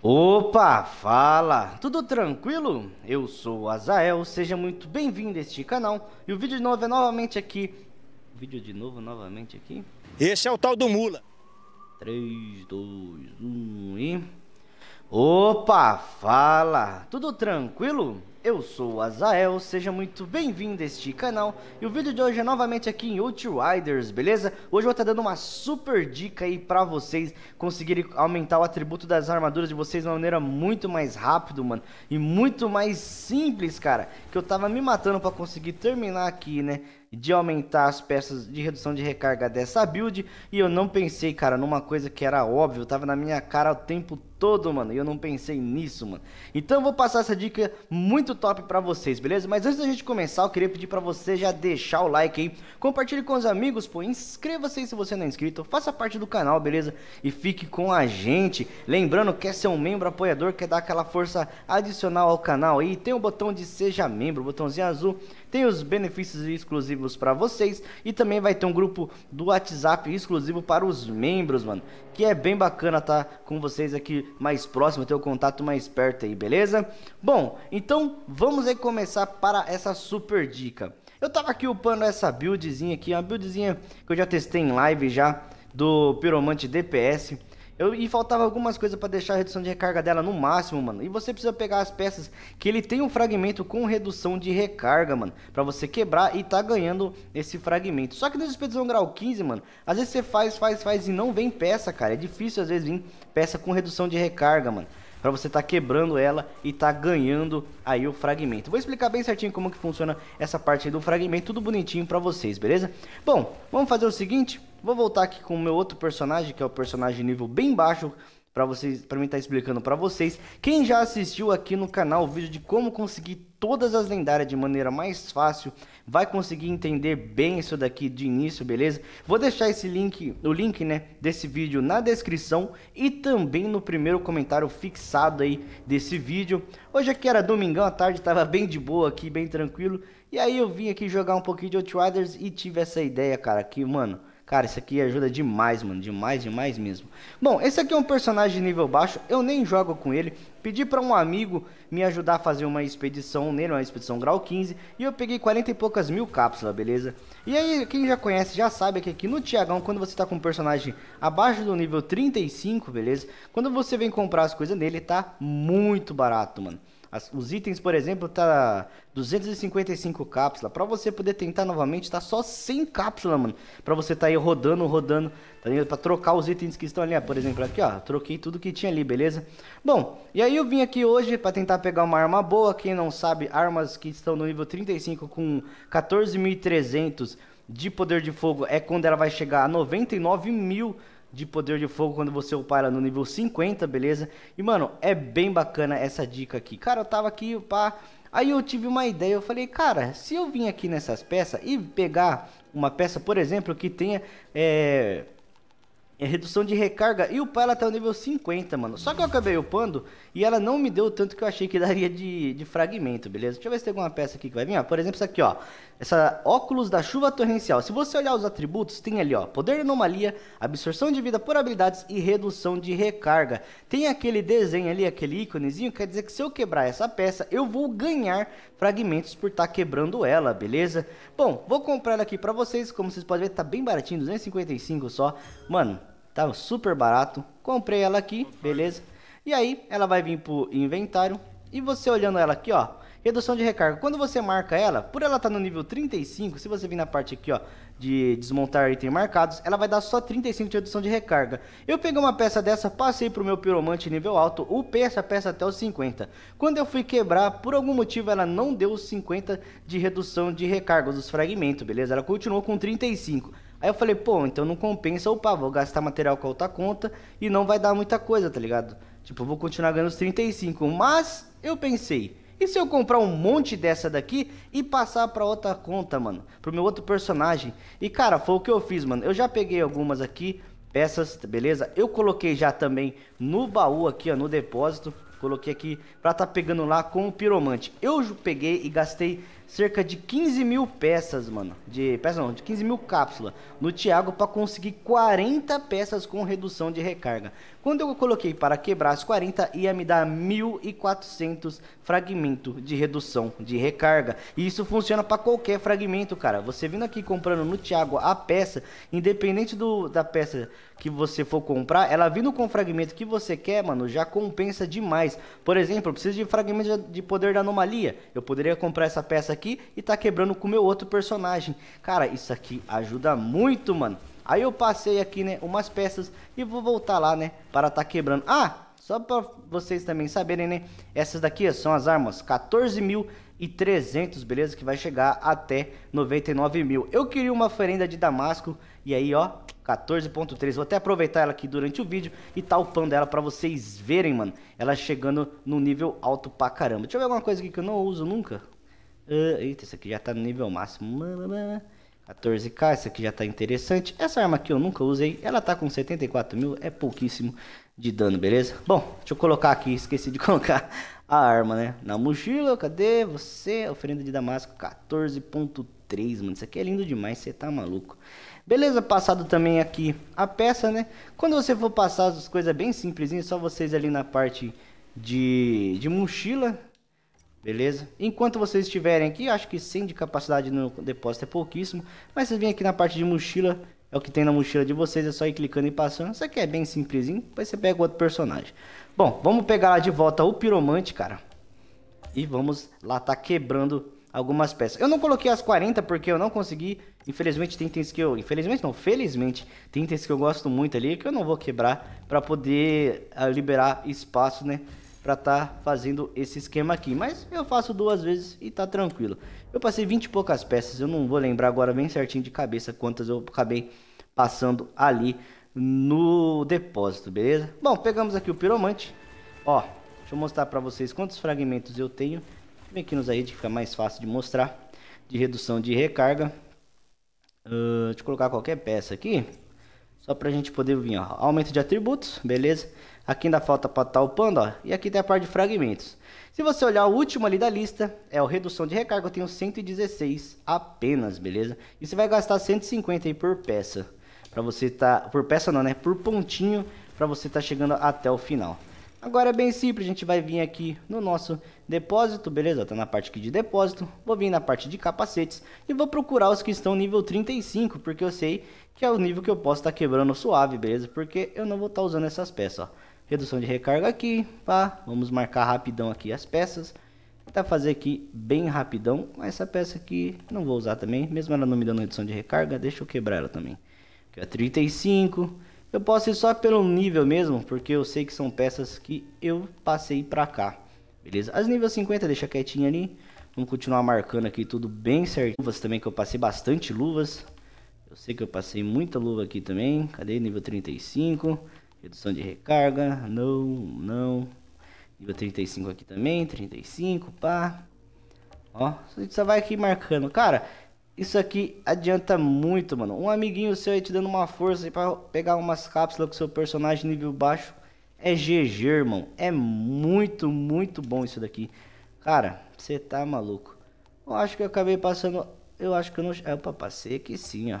Opa, fala! Tudo tranquilo? Eu sou o Azael, seja muito bem-vindo a este canal. E o vídeo de novo é novamente aqui. O vídeo de novo novamente aqui? Esse é o tal do Mula. 3, 2, 1 e... Opa, fala! Tudo tranquilo? eu sou o Azael, seja muito bem-vindo a este canal E o vídeo de hoje é novamente aqui em Outriders, beleza? Hoje eu vou estar dando uma super dica aí pra vocês conseguirem aumentar o atributo das armaduras de vocês de uma maneira muito mais rápido, mano E muito mais simples, cara Que eu tava me matando pra conseguir terminar aqui, né? de aumentar as peças de redução de recarga dessa build. E eu não pensei, cara, numa coisa que era óbvio, tava na minha cara o tempo todo, mano. E eu não pensei nisso, mano. Então eu vou passar essa dica muito top pra vocês, beleza? Mas antes da gente começar, eu queria pedir pra você já deixar o like aí, compartilhe com os amigos, pô, inscreva-se aí se você não é inscrito, faça parte do canal, beleza? E fique com a gente. Lembrando, que quer ser um membro apoiador, quer dar aquela força adicional ao canal aí, tem o botão de seja membro, botãozinho azul, tem os benefícios exclusivos para vocês e também vai ter um grupo do WhatsApp exclusivo para os membros, mano, que é bem bacana tá com vocês aqui mais próximo, ter o um contato mais perto aí, beleza? Bom, então vamos aí começar para essa super dica. Eu tava aqui upando essa buildzinha aqui, uma buildzinha que eu já testei em live já do Piromante DPS eu, e faltava algumas coisas para deixar a redução de recarga dela no máximo, mano. E você precisa pegar as peças que ele tem um fragmento com redução de recarga, mano. Pra você quebrar e tá ganhando esse fragmento. Só que na expedição grau 15, mano, às vezes você faz, faz, faz e não vem peça, cara. É difícil às vezes vir peça com redução de recarga, mano para você estar tá quebrando ela e estar tá ganhando aí o fragmento. Vou explicar bem certinho como que funciona essa parte do fragmento, tudo bonitinho para vocês, beleza? Bom, vamos fazer o seguinte, vou voltar aqui com o meu outro personagem, que é o personagem nível bem baixo, para vocês, para mim estar tá explicando para vocês. Quem já assistiu aqui no canal o vídeo de como conseguir todas as lendárias de maneira mais fácil, vai conseguir entender bem isso daqui de início, beleza? Vou deixar esse link, o link, né, desse vídeo na descrição e também no primeiro comentário fixado aí desse vídeo. Hoje aqui era domingão à tarde, tava bem de boa aqui, bem tranquilo. E aí eu vim aqui jogar um pouquinho de Outriders e tive essa ideia, cara, que, mano, Cara, isso aqui ajuda demais, mano. Demais, demais mesmo. Bom, esse aqui é um personagem de nível baixo. Eu nem jogo com ele. Pedi para um amigo me ajudar a fazer uma expedição nele, uma expedição grau 15. E eu peguei 40 e poucas mil cápsulas, beleza? E aí, quem já conhece já sabe que aqui no Tiagão, quando você tá com um personagem abaixo do nível 35, beleza? Quando você vem comprar as coisas nele, tá muito barato, mano. As, os itens, por exemplo, tá 255 cápsulas. Para você poder tentar novamente, tá só 100 cápsulas, mano. Para você tá aí rodando, rodando, tá ligado? Para trocar os itens que estão ali, ó. por exemplo, aqui, ó, troquei tudo que tinha ali, beleza? Bom, e aí eu vim aqui hoje para tentar pegar uma arma boa. Quem não sabe, armas que estão no nível 35 com 14.300 de poder de fogo é quando ela vai chegar a 99 mil de poder de fogo quando você upar no nível 50, beleza? E, mano, é bem bacana essa dica aqui. Cara, eu tava aqui, pá... Aí eu tive uma ideia, eu falei, cara, se eu vim aqui nessas peças e pegar uma peça, por exemplo, que tenha... É... É redução de recarga e upar ela até o nível 50, mano. Só que eu acabei upando e ela não me deu o tanto que eu achei que daria de, de fragmento, beleza? Deixa eu ver se tem alguma peça aqui que vai vir. Ó, por exemplo, isso aqui, ó essa óculos da chuva torrencial. Se você olhar os atributos, tem ali, ó, poder de anomalia, absorção de vida por habilidades e redução de recarga. Tem aquele desenho ali, aquele íconezinho, quer dizer que se eu quebrar essa peça, eu vou ganhar fragmentos por estar tá quebrando ela, beleza? Bom, vou comprar ela aqui pra vocês, como vocês podem ver, tá bem baratinho, 255 só. Mano, tá super barato. Comprei ela aqui, beleza? E aí, ela vai vir pro inventário. E você olhando ela aqui, ó, Redução de recarga. Quando você marca ela, por ela estar tá no nível 35, se você vir na parte aqui, ó, de desmontar item marcados, ela vai dar só 35 de redução de recarga. Eu peguei uma peça dessa, passei pro meu piromante nível alto, upei essa peça até os 50. Quando eu fui quebrar, por algum motivo ela não deu os 50 de redução de recarga dos fragmentos, beleza? Ela continuou com 35. Aí eu falei, pô, então não compensa upar, vou gastar material com outra conta e não vai dar muita coisa, tá ligado? Tipo, vou continuar ganhando os 35, mas eu pensei, e se eu comprar um monte dessa daqui e passar pra outra conta, mano? Pro meu outro personagem. E, cara, foi o que eu fiz, mano. Eu já peguei algumas aqui, peças, beleza? Eu coloquei já também no baú aqui, ó, no depósito. Coloquei aqui pra tá pegando lá com o piromante. Eu peguei e gastei cerca de 15 mil peças, mano. De peças não, de 15 mil cápsulas no Thiago pra conseguir 40 peças com redução de recarga. Quando eu coloquei para quebrar as 40, ia me dar 1.400 fragmentos de redução de recarga. E isso funciona para qualquer fragmento, cara. Você vindo aqui comprando no Thiago a peça, independente do, da peça que você for comprar, ela vindo com o fragmento que você quer, mano, já compensa demais. Por exemplo, eu preciso de fragmento de poder da anomalia. Eu poderia comprar essa peça aqui e tá quebrando com o meu outro personagem. Cara, isso aqui ajuda muito, mano. Aí eu passei aqui, né, umas peças e vou voltar lá, né, para tá quebrando. Ah, só para vocês também saberem, né, essas daqui ó, são as armas 14.300, beleza? Que vai chegar até 99.000. Eu queria uma oferenda de Damasco e aí, ó, 14.3. Vou até aproveitar ela aqui durante o vídeo e tá upando ela pra vocês verem, mano. Ela chegando no nível alto pra caramba. Deixa eu ver alguma coisa aqui que eu não uso nunca. Uh, eita, isso aqui já tá no nível máximo. 14k, isso aqui já tá interessante. Essa arma aqui eu nunca usei, ela tá com 74 mil, é pouquíssimo de dano, beleza? Bom, deixa eu colocar aqui, esqueci de colocar a arma, né? Na mochila, cadê você? Oferenda de Damasco, 14.3, mano, isso aqui é lindo demais, você tá maluco. Beleza, passado também aqui a peça, né? Quando você for passar as coisas bem simplesinhas, só vocês ali na parte de, de mochila, Beleza? Enquanto vocês estiverem aqui, acho que 100 de capacidade no depósito é pouquíssimo. Mas vocês vêm aqui na parte de mochila, é o que tem na mochila de vocês, é só ir clicando e passando. Isso aqui é bem simplesinho, depois você pega outro personagem. Bom, vamos pegar lá de volta o piromante, cara. E vamos lá tá quebrando algumas peças. Eu não coloquei as 40 porque eu não consegui. Infelizmente tem itens que eu... Infelizmente não, felizmente tem itens que eu gosto muito ali que eu não vou quebrar para poder uh, liberar espaço, né? para estar tá fazendo esse esquema aqui. Mas eu faço duas vezes e tá tranquilo. Eu passei 20 e poucas peças, eu não vou lembrar agora bem certinho de cabeça quantas eu acabei passando ali no depósito, beleza? Bom, pegamos aqui o piromante. Ó, deixa eu mostrar para vocês quantos fragmentos eu tenho. Vem aqui nos aí, que fica mais fácil de mostrar. De redução de recarga. Uh, deixa eu colocar qualquer peça aqui. Só pra gente poder vir, ó. Aumento de atributos, beleza? Aqui ainda falta para estar upando, ó. E aqui tem a parte de fragmentos. Se você olhar o último ali da lista, é o redução de recarga, eu tenho 116 apenas, beleza? E você vai gastar 150 aí por peça. Pra você tá... Por peça não, né? Por pontinho, pra você tá chegando até o final. Agora é bem simples, a gente vai vir aqui no nosso depósito, beleza? Tá na parte aqui de depósito, vou vir na parte de capacetes e vou procurar os que estão nível 35, porque eu sei que é o nível que eu posso estar tá quebrando suave, beleza? Porque eu não vou estar tá usando essas peças, ó. Redução de recarga aqui, pá, vamos marcar rapidão aqui as peças. Tentar fazer aqui bem rapidão, essa peça aqui não vou usar também, mesmo ela não me dando redução de recarga, deixa eu quebrar ela também. Aqui é 35, eu posso ir só pelo nível mesmo, porque eu sei que são peças que eu passei pra cá. Beleza? As nível 50 deixa quietinho ali. Vamos continuar marcando aqui tudo bem certinho. Luvas também, que eu passei bastante luvas. Eu sei que eu passei muita luva aqui também. Cadê? Nível 35. Redução de recarga. Não, não. Nível 35 aqui também. 35, pá. Ó, só vai aqui marcando. Cara, isso aqui adianta muito, mano. Um amiguinho seu aí te dando uma força para pegar umas cápsulas com seu personagem nível baixo é GG, irmão. É muito, muito bom isso daqui. Cara, você tá maluco. Eu acho que eu acabei passando... Eu acho que eu não... Opa, passei aqui sim, ó.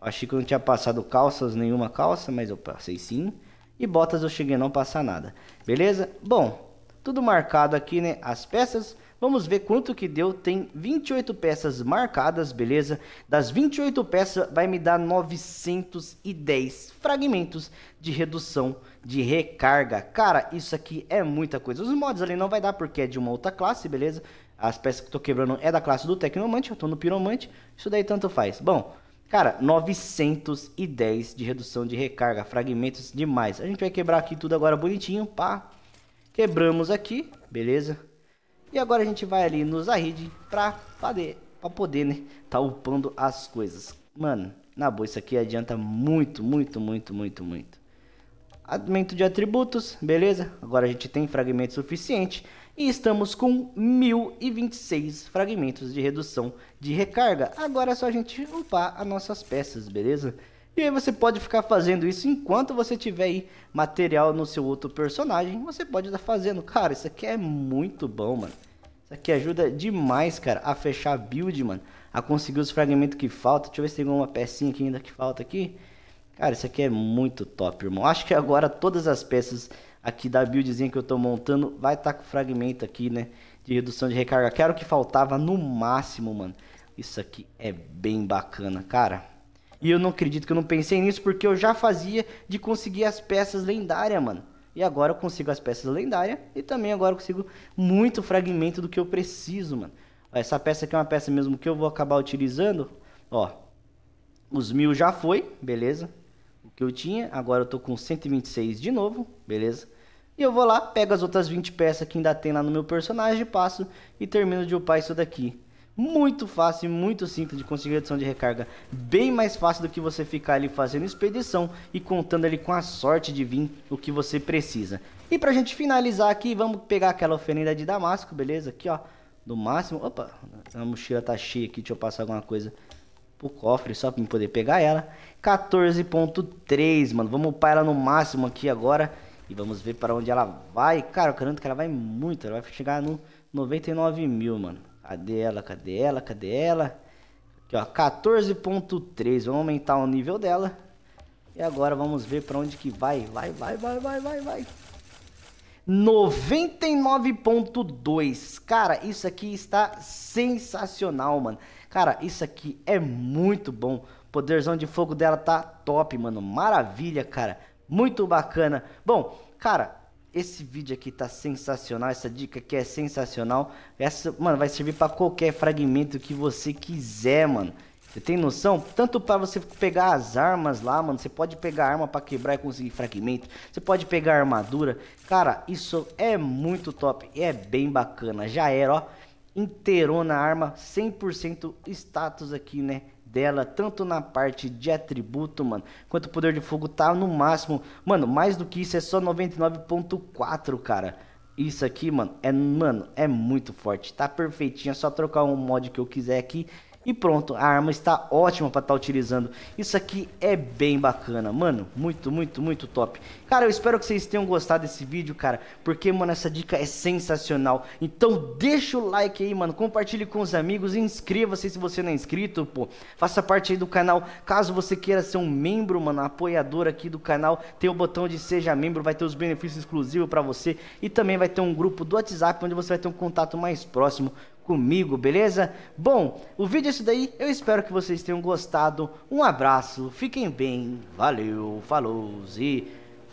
Achei que eu não tinha passado calças, nenhuma calça, mas eu passei sim. E botas eu cheguei a não passar nada. Beleza? Bom, tudo marcado aqui, né? As peças. Vamos ver quanto que deu. Tem 28 peças marcadas, beleza? Das 28 peças vai me dar 910 fragmentos de redução de recarga. Cara, isso aqui é muita coisa. Os mods ali não vai dar porque é de uma outra classe, beleza? As peças que eu tô quebrando é da classe do Tecnomante, eu tô no Piromante. Isso daí tanto faz. Bom, Cara, 910 de redução de recarga, fragmentos demais. A gente vai quebrar aqui tudo agora bonitinho, pá. Quebramos aqui, beleza? E agora a gente vai ali no Zahid pra poder, pra poder, né? Tá upando as coisas. Mano, na boa, isso aqui adianta muito, muito, muito, muito, muito. Aumento de atributos, beleza? Agora a gente tem fragmento suficiente. E estamos com 1026 fragmentos de redução de recarga. Agora é só a gente upar as nossas peças, beleza? E aí você pode ficar fazendo isso enquanto você tiver aí material no seu outro personagem. Você pode estar fazendo. Cara, isso aqui é muito bom, mano. Isso aqui ajuda demais, cara, a fechar a build, mano. A conseguir os fragmentos que falta. Deixa eu ver se tem alguma pecinha aqui ainda que falta aqui. Cara, isso aqui é muito top, irmão. Acho que agora todas as peças aqui da buildzinha que eu tô montando vai estar tá com fragmento aqui, né? De redução de recarga. Quero que faltava no máximo, mano. Isso aqui é bem bacana, cara. E eu não acredito que eu não pensei nisso, porque eu já fazia de conseguir as peças lendárias, mano. E agora eu consigo as peças lendárias e também agora eu consigo muito fragmento do que eu preciso, mano. Essa peça aqui é uma peça mesmo que eu vou acabar utilizando, ó. Os mil já foi, beleza? O que eu tinha, agora eu tô com 126 de novo, beleza? E eu vou lá, pego as outras 20 peças que ainda tem lá no meu personagem, passo e termino de upar isso daqui. Muito fácil e muito simples de conseguir adição de recarga. Bem mais fácil do que você ficar ali fazendo expedição e contando ali com a sorte de vir o que você precisa. E pra gente finalizar aqui, vamos pegar aquela oferenda de Damasco, beleza? Aqui, ó, do máximo. Opa, a mochila tá cheia aqui, deixa eu passar alguma coisa pro cofre só pra poder pegar ela. 14.3, mano. Vamos upar ela no máximo aqui agora. E vamos ver para onde ela vai. Cara, eu garanto que ela vai muito. Ela vai chegar no 99 mil, mano. Cadê ela? Cadê ela? Cadê ela? Aqui, ó, 14.3. Vamos aumentar o nível dela. E agora vamos ver para onde que vai. Vai, vai, vai, vai, vai, vai. 99.2. Cara, isso aqui está sensacional, mano. Cara, isso aqui é muito bom. O poderzão de fogo dela tá top, mano. Maravilha, cara. Muito bacana. Bom, cara, esse vídeo aqui tá sensacional, essa dica aqui é sensacional. Essa, mano, vai servir para qualquer fragmento que você quiser, mano. Você tem noção? Tanto para você pegar as armas lá, mano, você pode pegar arma para quebrar e conseguir fragmento. Você pode pegar armadura. Cara, isso é muito top, é bem bacana. Já era, ó, inteirou na arma, 100% status aqui, né? dela, tanto na parte de atributo, mano, quanto o poder de fogo tá no máximo. Mano, mais do que isso é só 99.4, cara. Isso aqui, mano, é, mano, é muito forte. Tá perfeitinho, é só trocar um mod que eu quiser aqui e pronto, a arma está ótima para estar tá utilizando. Isso aqui é bem bacana, mano. Muito, muito, muito top. Cara, eu espero que vocês tenham gostado desse vídeo, cara. Porque, mano, essa dica é sensacional. Então deixa o like aí, mano. Compartilhe com os amigos. Inscreva-se se você não é inscrito, pô. Faça parte aí do canal. Caso você queira ser um membro, mano, apoiador aqui do canal, tem o botão de seja membro. Vai ter os benefícios exclusivos para você. E também vai ter um grupo do WhatsApp onde você vai ter um contato mais próximo comigo, beleza? Bom, o vídeo é isso daí. Eu espero que vocês tenham gostado. Um abraço, fiquem bem, valeu, falou e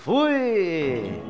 fui!